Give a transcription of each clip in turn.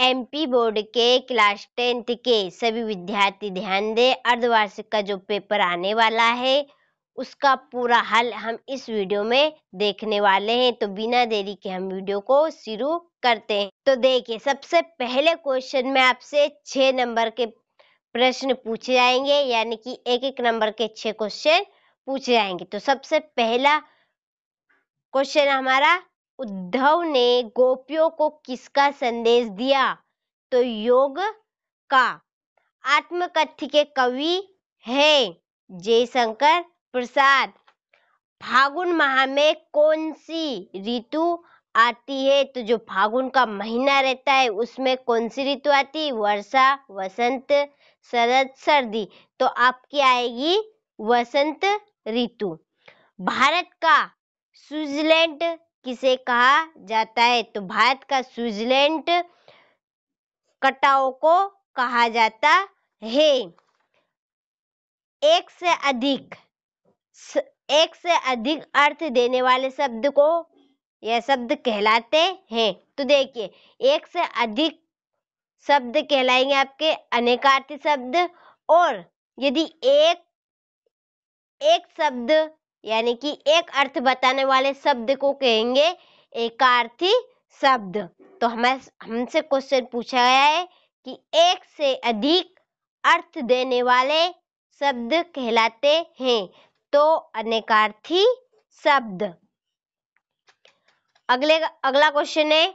MP board के class tenth के सभी विद्यार्थी ध्यान दें अर्धवार्षिक का जो पेपर आने वाला है उसका पूरा हल हम इस वीडियो में देखने वाले हैं तो बिना देरी के हम वीडियो को शुरू करते हैं तो देखिए सबसे पहले क्वेश्चन में आपसे छः नंबर के प्रश्न पूछे जाएंगे यानी कि एक एक नंबर के छः क्वेश्चन पूछे जाएंगे तो सबसे पहला क्वेश्चन हमारा उद्धव ने गोपियों को किसका संदेश दिया तो योग का आत्मकथ के कवि है जयशंकर प्रसाद फागुन माह में कौन सी ऋतु आती है तो जो फागुन का महीना रहता है उसमें कौन सी ऋतु आती है वर्षा वसंत शरद सर्दी तो आपकी आएगी वसंत ऋतु भारत का स्विट्जरलैंड किसे कहा जाता है तो भारत का स्विट्जरलैंड कटाओ को कहा जाता है एक से अधिक एक से अधिक अर्थ देने वाले शब्द को यह शब्द कहलाते हैं तो देखिए एक से अधिक शब्द कहलाएंगे आपके अनेकार्थी शब्द और यदि एक एक शब्द यानी कि एक अर्थ बताने वाले शब्द को कहेंगे एकार्थी शब्द तो हमें हमसे क्वेश्चन पूछा गया है कि एक से अधिक अर्थ देने वाले शब्द कहलाते हैं तो अनेकार्थी शब्द अगले अगला क्वेश्चन है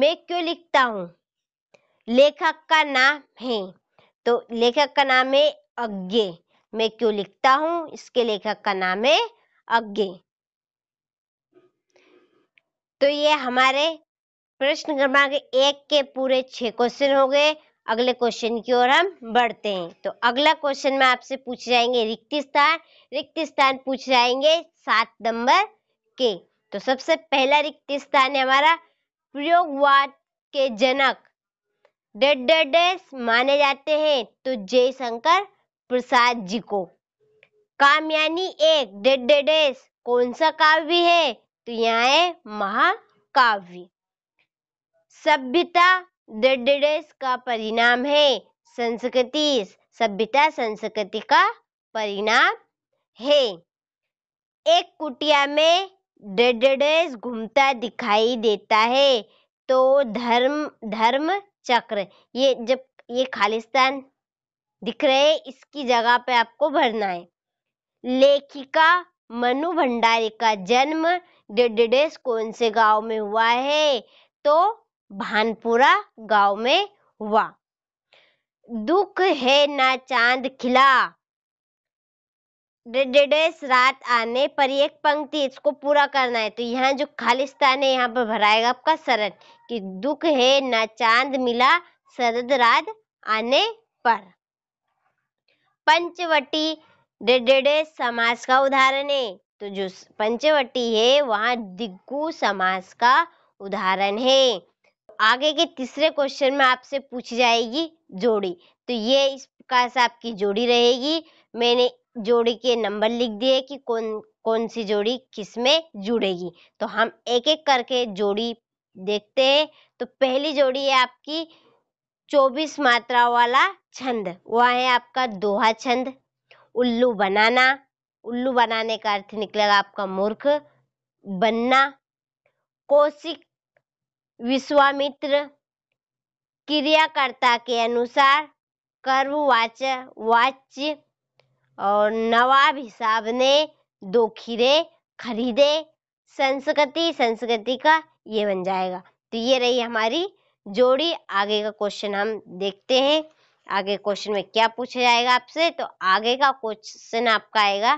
मैं क्यों लिखता हूँ लेखक का नाम है तो लेखक का नाम है अज्ञे मैं क्यों लिखता हूं इसके लेखक का नाम है अज्ञे तो ये हमारे प्रश्न क्रमांक एक के पूरे छह क्वेश्चन हो गए अगले क्वेश्चन की ओर हम बढ़ते हैं तो अगला क्वेश्चन में आपसे पूछ जाएंगे रिक्त स्थान रिक्त स्थान पूछ जाएंगे सात नंबर के तो सबसे पहला रिक्त स्थान है हमारा प्रयोगवाद के जनक डेड डेड माने जाते हैं तो जयशंकर प्रसाद जी को कामयानी एक डेडेस कौन सा काव्य है तो यहाँ है महाकाव्य सभ्यता डेडेस का परिणाम है संस्कृति सभ्यता संस्कृति का परिणाम है एक कुटिया में डेडेस घूमता दिखाई देता है तो धर्म धर्म चक्र ये जब ये खालिस्तान दिख रहे हैं इसकी जगह पे आपको भरना है लेखिका मनु भंडारी का जन्म डिडेस कौन से गांव में हुआ है तो भानपुरा गांव में हुआ दुख है ना चांद खिला डेडेस रात आने पर एक पंक्ति इसको पूरा करना है तो यहाँ जो खालिस्तान है यहाँ पर भराएगा आपका शरद कि दुख है ना चांद मिला शरद रात आने पर पंचवटी डेडेडे समास का उदाहरण है तो जो पंचवटी है वहां दिग्गु समास का उदाहरण है आगे के तीसरे क्वेश्चन में आपसे पूछी जाएगी जोड़ी तो ये इस प्रकार से आपकी जोड़ी रहेगी मैंने जोड़ी के नंबर लिख दिए कि कौन कौन सी जोड़ी किसमें जुड़ेगी तो हम एक एक करके जोड़ी देखते हैं तो पहली जोड़ी है आपकी चौबीस मात्रा वाला छंद वह है आपका दोहा छंद उल्लू बनाना उल्लू बनाने का अर्थ निकलेगा आपका मूर्ख बनना कौशिक विश्वामित्र क्रियाकर्ता के अनुसार कर्व वाच वाच्य और नवाब हिसाब ने दो खीरे खरीदे संस्कृति संस्कृति का ये बन जाएगा तो ये रही हमारी जोड़ी आगे का क्वेश्चन हम देखते हैं आगे क्वेश्चन में क्या पूछा जाएगा आपसे तो आगे का क्वेश्चन आपका आएगा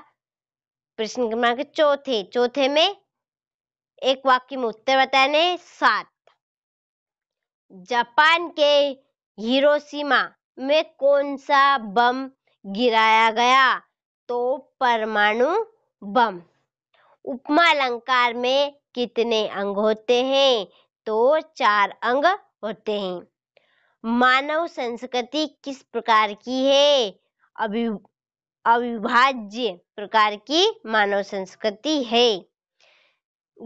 प्रश्न क्रमांक चौथे चौथे में एक वाक्य में उत्तर बताने सात जापान के हिरोशिमा में कौन सा बम गिराया गया तो परमाणु बम उपमा अलंकार में कितने अंग होते हैं तो चार अंग होते हैं मानव संस्कृति किस प्रकार की है अभि अविभाज्य प्रकार की मानव संस्कृति है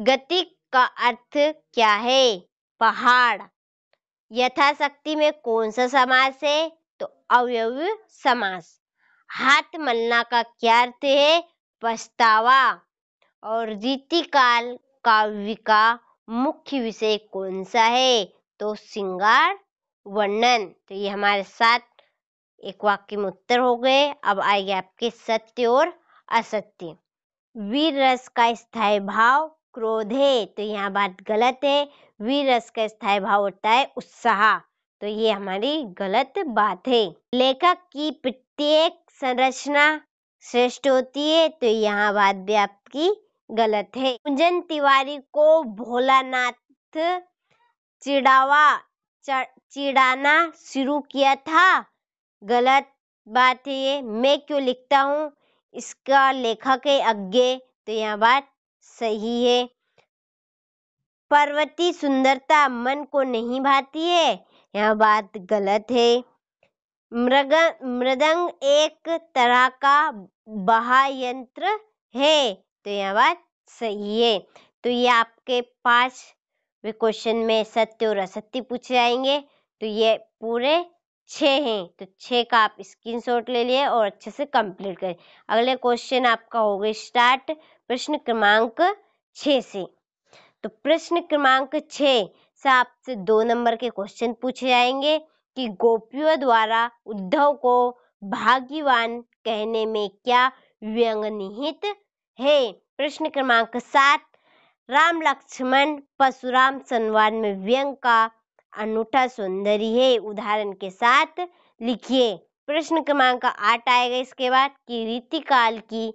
गतिक का अर्थ क्या है पहाड़ यथाशक्ति में कौन सा समास है तो अवयव समास हाथ मलना का क्या अर्थ है पछतावा और रीतिकाल काव्य का मुख्य विषय कौन सा है तो सिंगार वर्णन तो ये हमारे साथ एक वाक्य में उत्तर हो गए अब आएगा आपके सत्य और असत्य वीर रस का स्थायी भाव क्रोध है तो यहाँ बात गलत है वीर रस का स्थायी भाव होता है उत्साह तो ये हमारी गलत बात है लेखक की प्रत्येक संरचना श्रेष्ठ होती है तो यहाँ बात भी आपकी गलत है कुंजन तिवारी को भोलानाथ चिड़ावा चिड़ाना शुरू किया था गलत बात है ये मैं क्यों लिखता हूँ इसका लेखक है अज्ञे तो यह बात सही है पर्वती सुंदरता मन को नहीं भाती है यह बात गलत है मृग मृदंग एक तरह का बहा यंत्र है तो यह बात सही है तो ये आपके पांच वे क्वेश्चन में सत्य और असत्य पूछे जाएंगे तो ये पूरे छः हैं तो छः का आप स्क्रीनशॉट ले लिए और अच्छे से कंप्लीट करें अगले क्वेश्चन आपका हो गया स्टार्ट प्रश्न क्रमांक छः से तो प्रश्न क्रमांक छः से आपसे दो नंबर के क्वेश्चन पूछे जाएंगे कि गोपियों द्वारा उद्धव को भाग्यवान कहने में क्या व्यंग निहित है प्रश्न क्रमांक सात राम लक्ष्मण परशुराम संवाद में व्यंग का अनूठा सौंदर्य उदाहरण के साथ लिखिए प्रश्न क्रमांक आठ आएगा इसके बाद कि रीतिकाल की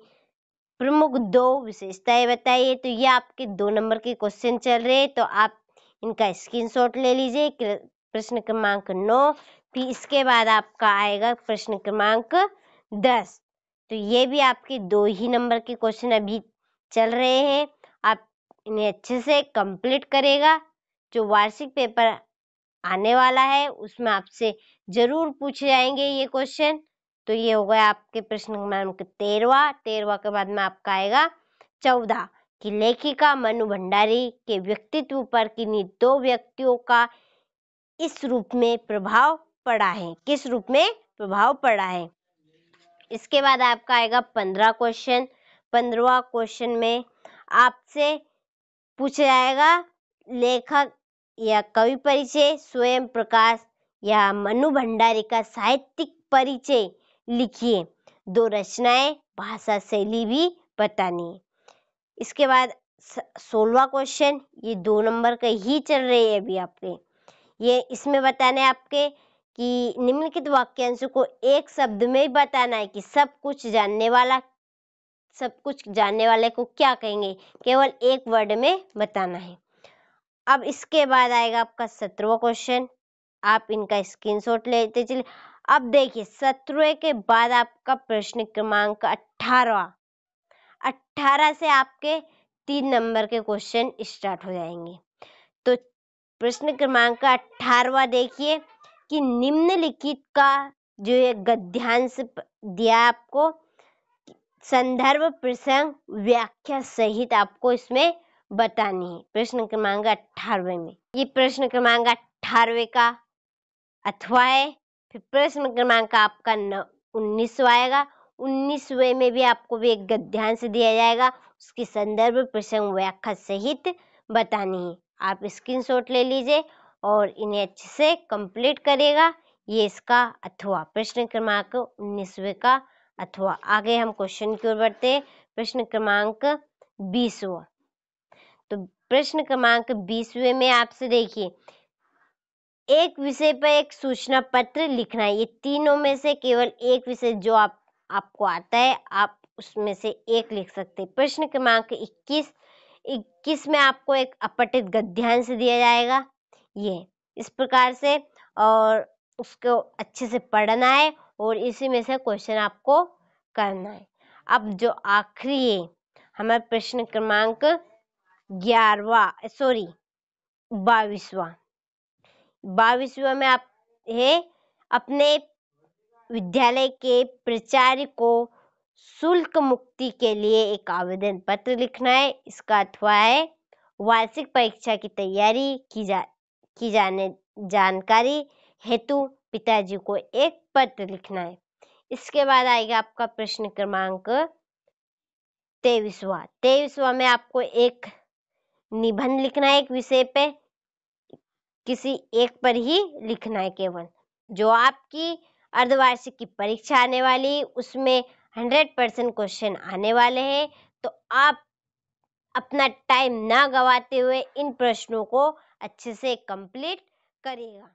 प्रमुख दो विशेषताएं बताइए तो ये आपके दो नंबर के क्वेश्चन चल रहे तो आप इनका स्क्रीनशॉट ले लीजिए प्रश्न क्रमांक नौ फिर इसके बाद आपका आएगा प्रश्न क्रमांक दस तो ये भी आपके दो ही नंबर के क्वेश्चन अभी चल रहे हैं इन्हें अच्छे से कंप्लीट करेगा जो वार्षिक पेपर आने वाला है उसमें आपसे ज़रूर पूछे जाएंगे ये क्वेश्चन तो ये हो गया आपके प्रश्न क्रमांक तेरवा तेरवा के बाद में आपका आएगा चौदह कि लेखिका मनु भंडारी के व्यक्तित्व पर किन्हीं दो व्यक्तियों का इस रूप में प्रभाव पड़ा है किस रूप में प्रभाव पड़ा है इसके बाद आपका आएगा पंद्रह क्वेश्चन पंद्रवा क्वेश्चन में आपसे पूछा जाएगा लेखक या कवि परिचय स्वयं प्रकाश या मनु भंडारी का साहित्यिक परिचय लिखिए दो रचनाएं भाषा शैली भी बतानी है इसके बाद सोलवा क्वेश्चन ये दो नंबर का ही चल रहे हैं अभी आपके ये इसमें बताना है आपके कि निम्नलिखित वाक्यांश को एक शब्द में बताना है कि सब कुछ जानने वाला सब कुछ जानने वाले को क्या कहेंगे केवल एक वर्ड में बताना है अब इसके बाद आएगा आपका सत्रवा क्वेश्चन आप इनका स्क्रीनशॉट लेते चलिए अब देखिए सत्रवे के बाद आपका प्रश्न क्रमांक अठारवा अठारह से आपके तीन नंबर के क्वेश्चन स्टार्ट हो जाएंगे तो प्रश्न क्रमांक अठारवा देखिए कि निम्नलिखित का जो ये गद्यांश दिया आपको संदर्भ प्रसंग व्याख्या सहित आपको इसमें बतानी है प्रश्न क्रमांक अठारवे में ये प्रश्न क्रमांक अठारवे का अथवा है फिर प्रश्न क्रमांक आपका न उन्नीसवा आएगा उन्नीसवे में भी आपको भी एक गद्यांश दिया जाएगा उसकी संदर्भ प्रसंग व्याख्या सहित बतानी है आप स्क्रीनशॉट ले लीजिए और इन्हें अच्छे से कंप्लीट करेगा ये इसका अथवा प्रश्न क्रमांक उन्नीसवे का अथवा आगे हम क्वेश्चन की ओर बढ़ते प्रश्न क्रमांक बीसवा तो प्रश्न क्रमांक बीसवे में आपसे देखिए एक विषय पर एक सूचना पत्र लिखना है ये तीनों में से केवल एक विषय जो आप आपको आता है आप उसमें से एक लिख सकते हैं प्रश्न क्रमांक 21 21 में आपको एक अपटित गद्यांश दिया जाएगा ये इस प्रकार से और उसको अच्छे से पढ़ना है और इसी में से क्वेश्चन आपको करना है अब जो आखिरी है हमारा प्रश्न क्रमांक ग्यारहवा सॉरी बाईसवा बाईसवा में आप है अपने विद्यालय के प्राचार्य को शुल्क मुक्ति के लिए एक आवेदन पत्र लिखना है इसका अथवा है वार्षिक परीक्षा की तैयारी की जा की जाने जानकारी हेतु पिताजी को एक पत्र लिखना है इसके बाद आएगा आपका प्रश्न क्रमांक तेईसवा तेईसवा में आपको एक निबंध लिखना है एक विषय पे किसी एक पर ही लिखना है केवल जो आपकी अर्धवार्षिक की परीक्षा आने वाली उसमें हंड्रेड परसेंट क्वेश्चन आने वाले हैं तो आप अपना टाइम ना गवाते हुए इन प्रश्नों को अच्छे से कंप्लीट करिएगा